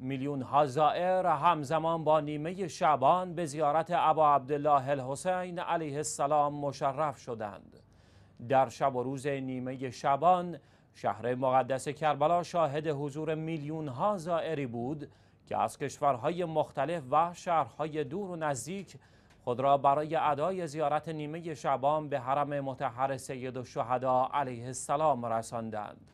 میلیون ها زائر همزمان با نیمه شعبان به زیارت ابا عبدالله الحسین علیه السلام مشرف شدند در شب و روز نیمه شعبان شهر مقدس کربلا شاهد حضور میلیون ها زائری بود که از کشورهای مختلف و شهرهای دور و نزدیک خود را برای ادای زیارت نیمه شعبان به حرم متحر سید و شهدا علیه السلام رساندند.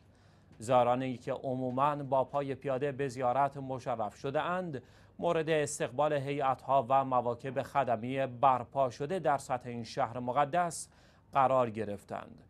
زارانی که عموما با پای پیاده به زیارت مشرف شده اند مورد استقبال هیئت‌ها و مواکب خدمی برپا شده در سطح این شهر مقدس قرار گرفتند.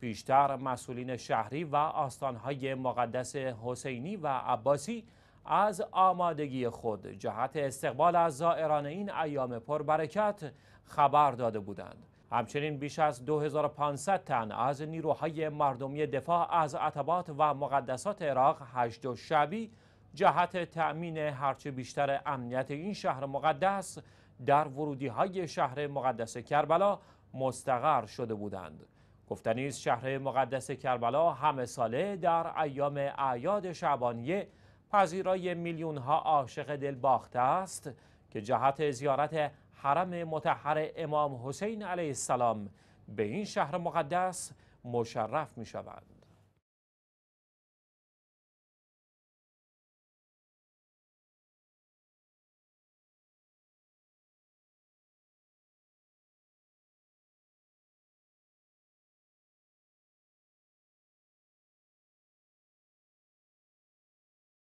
بیشتر مسئولین شهری و آستانهای مقدس حسینی و عباسی از آمادگی خود جهت استقبال از زائران این ایام پربرکت خبر داده بودند. همچنین بیش از 2500 تن از نیروهای مردمی دفاع از عتبات و مقدسات عراق هشت و شبی جهت تأمین هرچه بیشتر امنیت این شهر مقدس در ورودی های شهر مقدس کربلا مستقر شده بودند. گفتنیز شهر مقدس کربلا همه ساله در ایام اعیاد شعبانیه پذیرای میلیون ها عاشق باخته است که جهت زیارت حرم متحر امام حسین علیه السلام به این شهر مقدس مشرف می شوند.